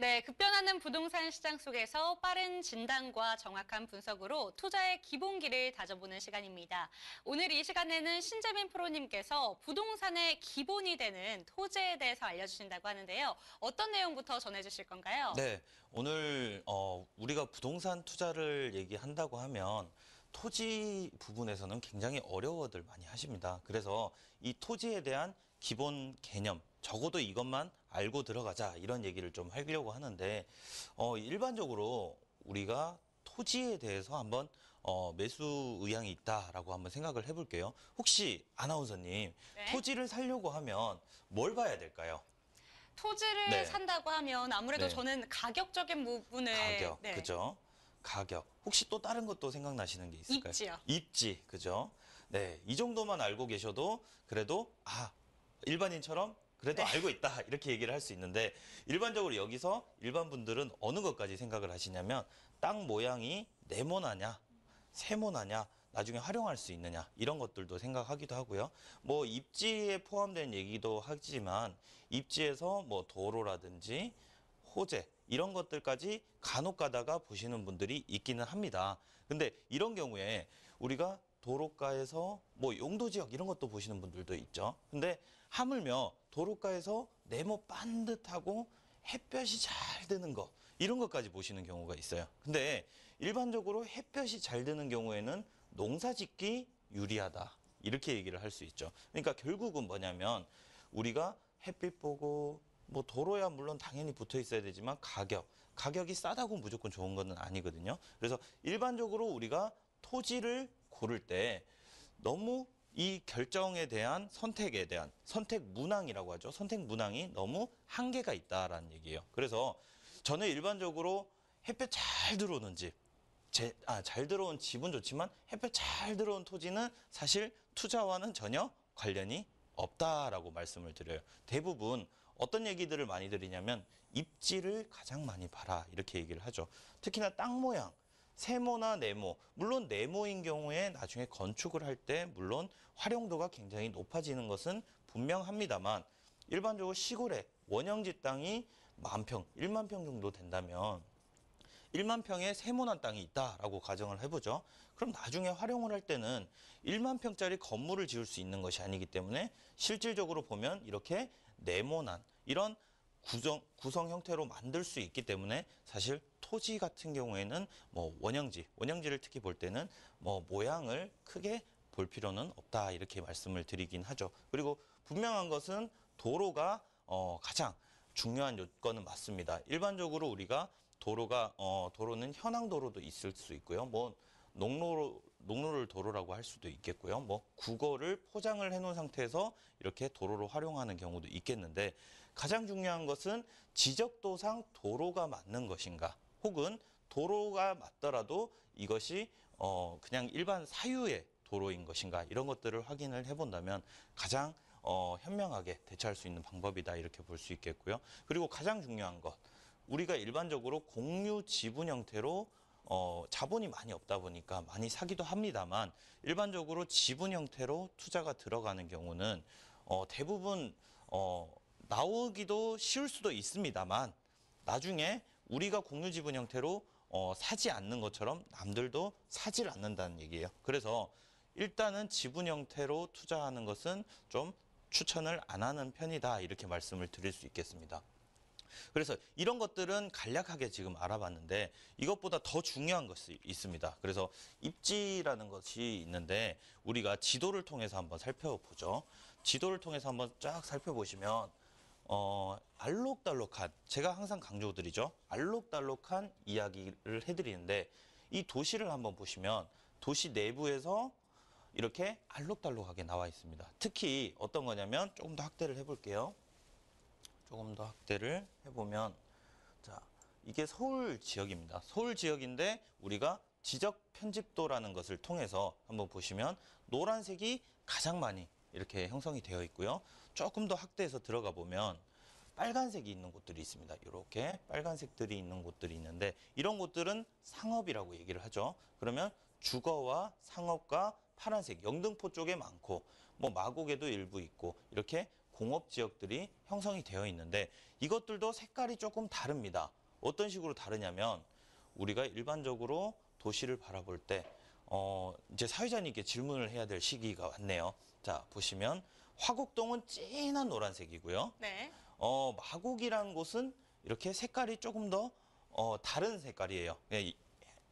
네, 급변하는 부동산 시장 속에서 빠른 진단과 정확한 분석으로 투자의 기본기를 다져보는 시간입니다. 오늘 이 시간에는 신재민 프로님께서 부동산의 기본이 되는 토지에 대해서 알려주신다고 하는데요. 어떤 내용부터 전해주실 건가요? 네, 오늘 어, 우리가 부동산 투자를 얘기한다고 하면 토지 부분에서는 굉장히 어려워들 많이 하십니다. 그래서 이 토지에 대한 기본 개념, 적어도 이것만 알고 들어가자 이런 얘기를 좀 하려고 하는데 어, 일반적으로 우리가 토지에 대해서 한번 어, 매수 의향이 있다라고 한번 생각을 해볼게요. 혹시 아나운서님 네? 토지를 살려고 하면 뭘 봐야 될까요? 토지를 네. 산다고 하면 아무래도 네. 저는 가격적인 부분을 가격 네. 그죠? 가격 혹시 또 다른 것도 생각나시는 게 있을까요? 입지요. 입지 그죠? 네 이 정도만 알고 계셔도 그래도 아 일반인처럼 그래도 네. 알고 있다 이렇게 얘기를 할 수 있는데 일반적으로 여기서 일반 분들은 어느 것까지 생각을 하시냐면 땅 모양이 네모나냐 세모나냐 나중에 활용할 수 있느냐 이런 것들도 생각하기도 하고요. 뭐 입지에 포함된 얘기도 하지만 입지에서 뭐 도로라든지 호재 이런 것들까지 간혹 가다가 보시는 분들이 있기는 합니다. 근데 이런 경우에 우리가 도로가에서 뭐 용도 지역 이런 것도 보시는 분들도 있죠. 근데 하물며 도로가에서 네모 반듯하고 햇볕이 잘 드는 거 이런 것까지 보시는 경우가 있어요. 근데 일반적으로 햇볕이 잘 드는 경우에는 농사짓기 유리하다 이렇게 얘기를 할 수 있죠. 그러니까 결국은 뭐냐면 우리가 햇빛 보고 뭐 도로야 물론 당연히 붙어 있어야 되지만 가격 가격이 싸다고 무조건 좋은 것은 아니거든요. 그래서 일반적으로 우리가 토지를 고를 때 너무 이 결정에 대한 선택에 대한 선택 문항이라고 하죠. 선택 문항이 너무 한계가 있다라는 얘기예요. 그래서 저는 일반적으로 햇볕 잘 들어오는 집, 제, 아, 잘 들어온 집은 좋지만 햇볕 잘 들어온 토지는 사실 투자와는 전혀 관련이 없다라고 말씀을 드려요. 대부분 어떤 얘기들을 많이 드리냐면 입지를 가장 많이 봐라 이렇게 얘기를 하죠. 특히나 땅 모양, 세모나 네모, 물론 네모인 경우에 나중에 건축을 할 때 물론 활용도가 굉장히 높아지는 것은 분명합니다만 일반적으로 시골에 원형지 땅이 만 평, 1만 평 정도 된다면 1만 평에 세모난 땅이 있다라고 가정을 해보죠. 그럼 나중에 활용을 할 때는 1만 평짜리 건물을 지을 수 있는 것이 아니기 때문에 실질적으로 보면 이렇게 네모난 이런 구성, 구성 형태로 만들 수 있기 때문에 사실 토지 같은 경우에는 뭐 원형지, 원형지를 특히 볼 때는 뭐 모양을 크게 볼 필요는 없다 이렇게 말씀을 드리긴 하죠. 그리고 분명한 것은 도로가 어, 가장 중요한 요건은 맞습니다. 일반적으로 우리가 도로가 어, 도로는 현황 도로도 있을 수 있고요. 뭐 농로 농로를 도로라고 할 수도 있겠고요. 뭐 국어를 포장을 해놓은 상태에서 이렇게 도로로 활용하는 경우도 있겠는데 가장 중요한 것은 지적도상 도로가 맞는 것인가 혹은 도로가 맞더라도 이것이 어 그냥 일반 사유의 도로인 것인가 이런 것들을 확인을 해본다면 가장 어 현명하게 대처할 수 있는 방법이다 이렇게 볼 수 있겠고요. 그리고 가장 중요한 것 우리가 일반적으로 공유 지분 형태로 어, 자본이 많이 없다 보니까 많이 사기도 합니다만 일반적으로 지분 형태로 투자가 들어가는 경우는 어, 대부분 어, 나오기도 쉬울 수도 있습니다만 나중에 우리가 공유 지분 형태로 어, 사지 않는 것처럼 남들도 사지 않는다는 얘기예요. 그래서 일단은 지분 형태로 투자하는 것은 좀 추천을 안 하는 편이다 이렇게 말씀을 드릴 수 있겠습니다. 그래서 이런 것들은 간략하게 지금 알아봤는데 이것보다 더 중요한 것이 있습니다. 그래서 입지라는 것이 있는데 우리가 지도를 통해서 한번 살펴보죠. 지도를 통해서 한번 쫙 살펴보시면 어, 알록달록한 제가 항상 강조드리죠. 알록달록한 이야기를 해드리는데 이 도시를 한번 보시면 도시 내부에서 이렇게 알록달록하게 나와 있습니다. 특히 어떤 거냐면 조금 더 확대를 해볼게요. 조금 더 확대를 해보면 자 이게 서울 지역입니다. 서울 지역인데 우리가 지적 편집도라는 것을 통해서 한번 보시면 노란색이 가장 많이 이렇게 형성이 되어 있고요. 조금 더 확대해서 들어가 보면 빨간색이 있는 곳들이 있습니다. 이렇게 빨간색들이 있는 곳들이 있는데 이런 곳들은 상업이라고 얘기를 하죠. 그러면 주거와 상업과 파란색 영등포 쪽에 많고 뭐 마곡에도 일부 있고 이렇게 공업 지역들이 형성이 되어 있는데 이것들도 색깔이 조금 다릅니다. 어떤 식으로 다르냐면 우리가 일반적으로 도시를 바라볼 때 어, 이제 사회자님께 질문을 해야 될 시기가 왔네요. 자, 보시면 화곡동은 진한 노란색이고요. 네. 어, 마곡이란 곳은 이렇게 색깔이 조금 더 어, 다른 색깔이에요. 예,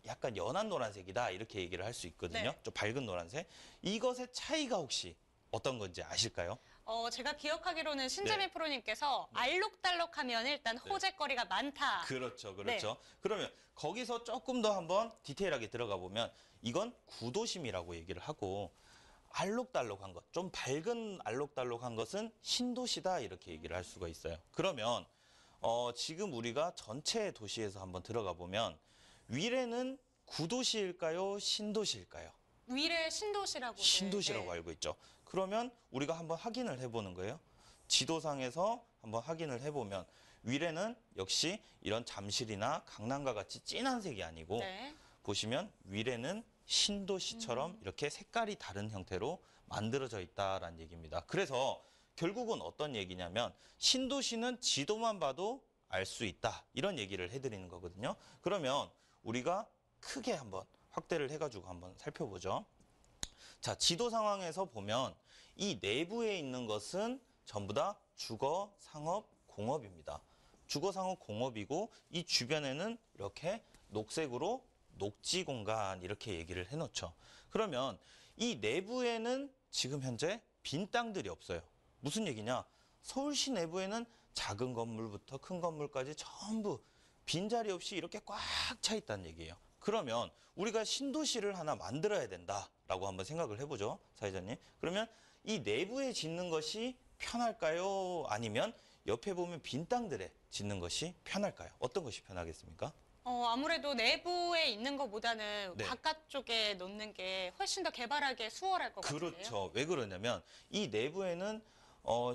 약간 연한 노란색이다 이렇게 얘기를 할 수 있거든요. 네. 좀 밝은 노란색. 이것의 차이가 혹시 어떤 건지 아실까요? 어, 제가 기억하기로는 신재민 네. 프로님께서 네. 알록달록하면 일단 네. 호재거리가 많다. 그렇죠, 네. 그렇죠. 네. 그러면 거기서 조금 더 한번 디테일하게 들어가 보면 이건 구도심이라고 얘기를 하고 알록달록한 것, 좀 밝은 알록달록한 것은 신도시다 이렇게 얘기를 할 수가 있어요. 그러면 어, 지금 우리가 전체 도시에서 한번 들어가 보면 위례는 구도시일까요? 신도시일까요? 위례 신도시라고 신도시라고 네. 알고 있죠. 그러면 우리가 한번 확인을 해보는 거예요. 지도상에서 한번 확인을 해보면 위례는 역시 이런 잠실이나 강남과 같이 진한 색이 아니고 네. 보시면 위례는 신도시처럼 음. 이렇게 색깔이 다른 형태로 만들어져 있다라는 얘기입니다. 그래서 결국은 어떤 얘기냐면 신도시는 지도만 봐도 알 수 있다 이런 얘기를 해드리는 거거든요. 그러면 우리가 크게 한번 확대를 해가지고 한번 살펴보죠. 자 지도 상황에서 보면 이 내부에 있는 것은 전부 다 주거, 상업, 공업입니다. 주거, 상업, 공업이고 이 주변에는 이렇게 녹색으로 녹지 공간 이렇게 얘기를 해놓죠. 그러면 이 내부에는 지금 현재 빈 땅들이 없어요. 무슨 얘기냐? 서울시 내부에는 작은 건물부터 큰 건물까지 전부 빈자리 없이 이렇게 꽉 차 있다는 얘기예요. 그러면 우리가 신도시를 하나 만들어야 된다라고 한번 생각을 해보죠. 사회자님. 그러면 이 내부에 짓는 것이 편할까요? 아니면 옆에 보면 빈 땅들에 짓는 것이 편할까요? 어떤 것이 편하겠습니까? 어, 아무래도 내부에 있는 것보다는 네. 바깥쪽에 놓는 게 훨씬 더 개발하기에 수월할 것 같아요. 그렇죠. 왜 그러냐면 이 내부에는 어,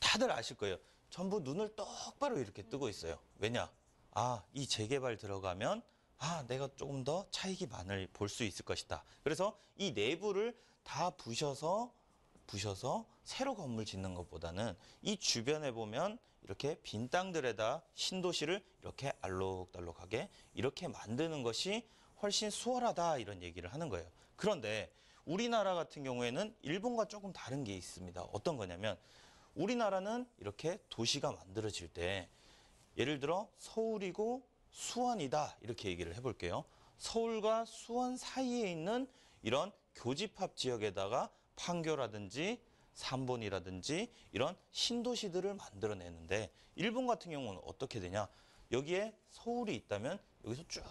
다들 아실 거예요. 전부 눈을 똑바로 이렇게 음. 뜨고 있어요. 왜냐? 아, 이 재개발 들어가면 아, 내가 조금 더 차익이 많을 볼 수 있을 것이다. 그래서 이 내부를 다 부셔서 부셔서 새로 건물 짓는 것보다는 이 주변에 보면 이렇게 빈 땅들에다 신도시를 이렇게 알록달록하게 이렇게 만드는 것이 훨씬 수월하다 이런 얘기를 하는 거예요. 그런데 우리나라 같은 경우에는 일본과 조금 다른 게 있습니다. 어떤 거냐면 우리나라는 이렇게 도시가 만들어질 때 예를 들어 서울이고 수원이다 이렇게 얘기를 해볼게요. 서울과 수원 사이에 있는 이런 교집합 지역에다가 판교라든지 삼본이라든지 이런 신도시들을 만들어내는데 일본 같은 경우는 어떻게 되냐 여기에 서울이 있다면 여기서 쭉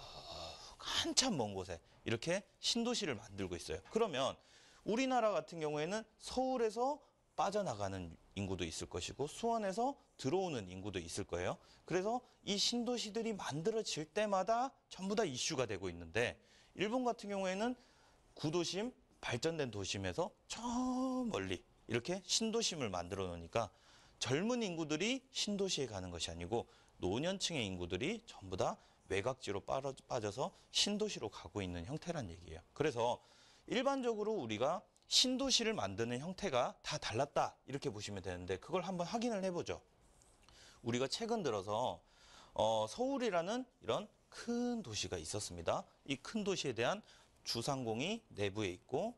한참 먼 곳에 이렇게 신도시를 만들고 있어요 그러면 우리나라 같은 경우에는 서울에서 빠져나가는 인구도 있을 것이고 수원에서 들어오는 인구도 있을 거예요 그래서 이 신도시들이 만들어질 때마다 전부 다 이슈가 되고 있는데 일본 같은 경우에는 구도심 발전된 도심에서 저 멀리 이렇게 신도심을 만들어 놓으니까 젊은 인구들이 신도시에 가는 것이 아니고 노년층의 인구들이 전부 다 외곽지로 빠져서 신도시로 가고 있는 형태란 얘기예요. 그래서 일반적으로 우리가 신도시를 만드는 형태가 다 달랐다 이렇게 보시면 되는데 그걸 한번 확인을 해보죠. 우리가 최근 들어서 어, 서울이라는 이런 큰 도시가 있었습니다. 이 큰 도시에 대한 주상공이 내부에 있고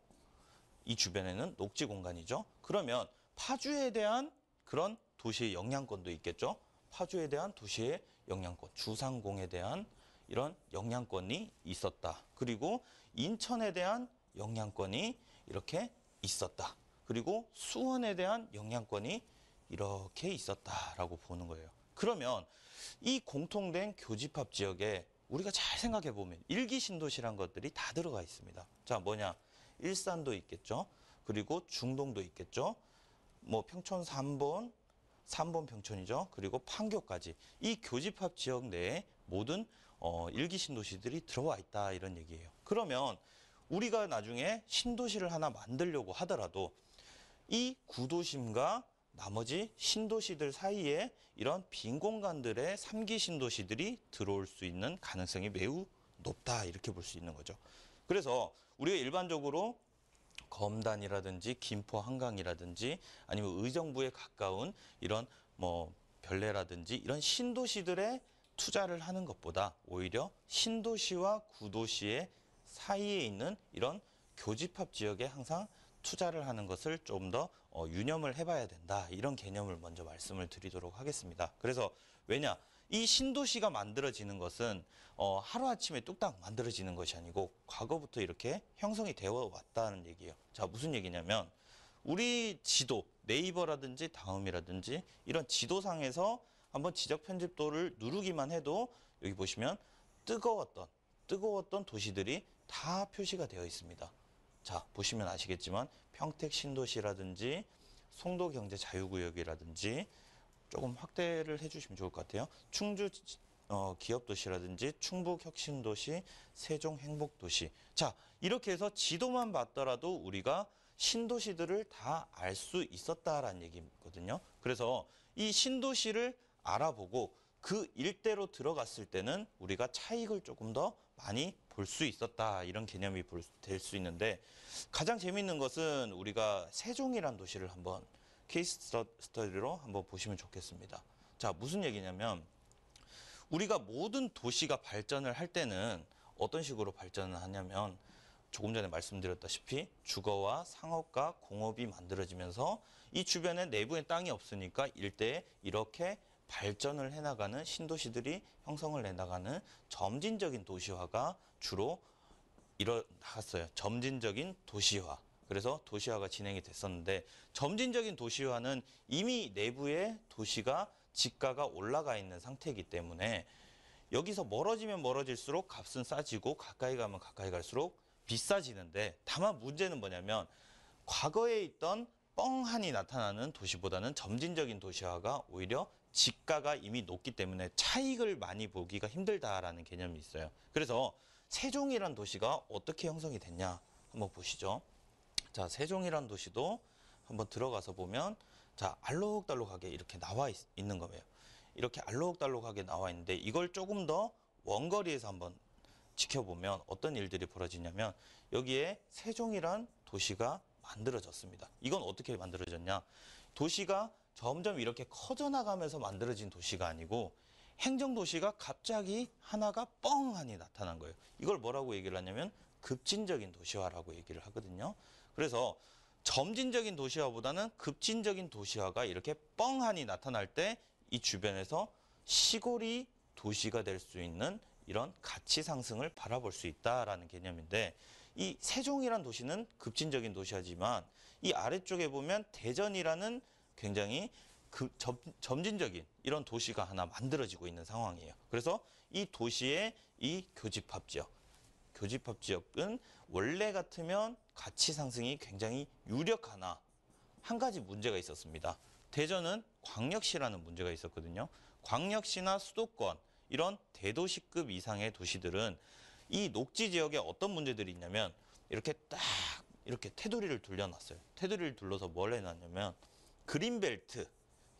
이 주변에는 녹지 공간이죠. 그러면 파주에 대한 그런 도시의 영향권도 있겠죠. 파주에 대한 도시의 영향권, 주상공에 대한 이런 영향권이 있었다. 그리고 인천에 대한 영향권이 이렇게 있었다. 그리고 수원에 대한 영향권이 이렇게 있었다라고 보는 거예요. 그러면 이 공통된 교집합 지역에 우리가 잘 생각해 보면 일기 신도시란 것들이 다 들어가 있습니다. 자, 뭐냐? 일산도 있겠죠. 그리고 중동도 있겠죠. 뭐 평촌 3번, 3번 평촌이죠. 그리고 판교까지 이 교집합 지역 내에 모든 어, 일기 신도시들이 들어와 있다 이런 얘기예요. 그러면 우리가 나중에 신도시를 하나 만들려고 하더라도 이 구도심과 나머지 신도시들 사이에 이런 빈 공간들의 삼기 신도시들이 들어올 수 있는 가능성이 매우 높다 이렇게 볼 수 있는 거죠. 그래서 우리가 일반적으로 검단이라든지 김포 한강이라든지 아니면 의정부에 가까운 이런 뭐 별내라든지 이런 신도시들의 투자를 하는 것보다 오히려 신도시와 구도시의 사이에 있는 이런 교집합 지역에 항상 투자를 하는 것을 좀더 어, 유념을 해봐야 된다. 이런 개념을 먼저 말씀을 드리도록 하겠습니다. 그래서 왜냐? 이 신도시가 만들어지는 것은 어, 하루아침에 뚝딱 만들어지는 것이 아니고 과거부터 이렇게 형성이 되어 왔다는 얘기예요. 자, 무슨 얘기냐면 우리 지도, 네이버라든지 다음이라든지 이런 지도상에서 한번 지적 편집도를 누르기만 해도 여기 보시면 뜨거웠던 뜨거웠던 도시들이 다 표시가 되어 있습니다. 자 보시면 아시겠지만 평택 신도시라든지 송도 경제 자유구역이라든지 조금 확대를 해주시면 좋을 것 같아요. 충주 어, 기업도시라든지 충북 혁신도시, 세종 행복도시. 자, 이렇게 해서 지도만 봤더라도 우리가 신도시들을 다 알 수 있었다라는 얘기거든요. 그래서 이 신도시를 알아보고 그 일대로 들어갔을 때는 우리가 차익을 조금 더 많이 볼 수 있었다 이런 개념이 될 수 있는데 가장 재미있는 것은 우리가 세종이란 도시를 한번 케이스 스터디로 한번 보시면 좋겠습니다. 자 무슨 얘기냐면 우리가 모든 도시가 발전을 할 때는 어떤 식으로 발전을 하냐면 조금 전에 말씀드렸다시피 주거와 상업과 공업이 만들어지면서 이 주변에 내부에 땅이 없으니까 일대에 이렇게 발전을 해나가는 신도시들이 형성을 해나가는 점진적인 도시화가 주로 일어났어요. 점진적인 도시화. 그래서 도시화가 진행이 됐었는데 점진적인 도시화는 이미 내부의 도시가 지가가 올라가 있는 상태이기 때문에 여기서 멀어지면 멀어질수록 값은 싸지고 가까이 가면 가까이 갈수록 비싸지는데 다만 문제는 뭐냐면 과거에 있던 뻥하니 나타나는 도시보다는 점진적인 도시화가 오히려 지가가 이미 높기 때문에 차익을 많이 보기가 힘들다라는 개념이 있어요. 그래서 세종이란 도시가 어떻게 형성이 됐냐 한번 보시죠. 자, 세종이란 도시도 한번 들어가서 보면 자, 알록달록하게 이렇게 나와 있, 는 거예요. 이렇게 알록달록하게 나와 있는데 이걸 조금 더 원거리에서 한번 지켜보면 어떤 일들이 벌어지냐면 여기에 세종이란 도시가 만들어졌습니다. 이건 어떻게 만들어졌냐? 도시가 점점 이렇게 커져나가면서 만들어진 도시가 아니고 행정도시가 갑자기 하나가 뻥하니 나타난 거예요. 이걸 뭐라고 얘기를 하냐면 급진적인 도시화라고 얘기를 하거든요. 그래서 점진적인 도시화보다는 급진적인 도시화가 이렇게 뻥하니 나타날 때 이 주변에서 시골이 도시가 될 수 있는 이런 가치 상승을 바라볼 수 있다라는 개념인데 이 세종이란 도시는 급진적인 도시화지만이 아래쪽에 보면 대전이라는 굉장히 그 점, 점진적인 이런 도시가 하나 만들어지고 있는 상황이에요. 그래서 이 도시의 이 교집합 지역, 교집합 지역은 원래 같으면 가치 상승이 굉장히 유력하나 한 가지 문제가 있었습니다. 대전은 광역시라는 문제가 있었거든요. 광역시나 수도권 이런 대도시급 이상의 도시들은 이 녹지 지역에 어떤 문제들이 있냐면 이렇게 딱 이렇게 테두리를 둘려놨어요. 테두리를 둘러서 뭘 해놨냐면 그린벨트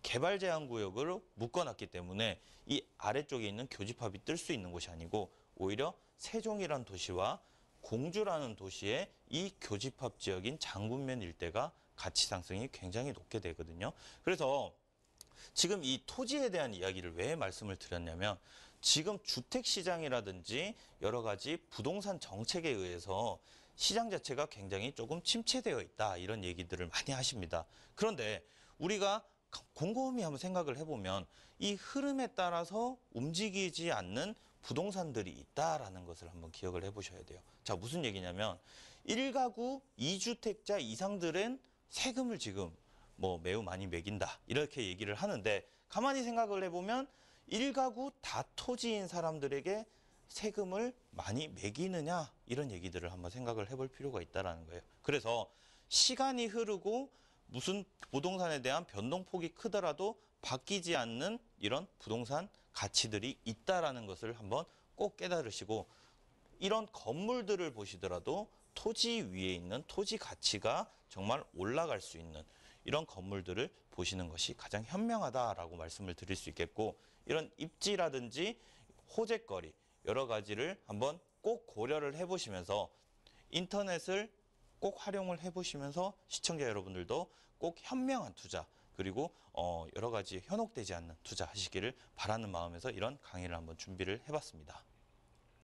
개발 제한 구역으로 묶어놨기 때문에 이 아래쪽에 있는 교집합이 뜰 수 있는 곳이 아니고 오히려 세종이란 도시와 공주라는 도시의 이 교집합 지역인 장군면 일대가 가치 상승이 굉장히 높게 되거든요. 그래서 지금 이 토지에 대한 이야기를 왜 말씀을 드렸냐면 지금 주택시장이라든지 여러 가지 부동산 정책에 의해서 시장 자체가 굉장히 조금 침체되어 있다 이런 얘기들을 많이 하십니다. 그런데 우리가 곰곰이 한번 생각을 해보면 이 흐름에 따라서 움직이지 않는 부동산들이 있다라는 것을 한번 기억을 해보셔야 돼요. 자 무슨 얘기냐면 1가구 2주택자 이상들은 세금을 지금 뭐 매우 많이 매긴다 이렇게 얘기를 하는데 가만히 생각을 해보면 1가구 다 토지인 사람들에게 세금을 많이 매기느냐 이런 얘기들을 한번 생각을 해볼 필요가 있다라는 거예요. 그래서 시간이 흐르고 무슨 부동산에 대한 변동폭이 크더라도 바뀌지 않는 이런 부동산 가치들이 있다라는 것을 한번 꼭 깨달으시고 이런 건물들을 보시더라도 토지 위에 있는 토지 가치가 정말 올라갈 수 있는 이런 건물들을 보시는 것이 가장 현명하다라고 말씀을 드릴 수 있겠고 이런 입지라든지 호재거리 여러 가지를 한번 꼭 고려를 해보시면서 인터넷을 꼭 활용을 해보시면서 시청자 여러분들도 꼭 현명한 투자 그리고 어 여러 가지 현혹되지 않는 투자하시기를 바라는 마음에서 이런 강의를 한번 준비를 해봤습니다.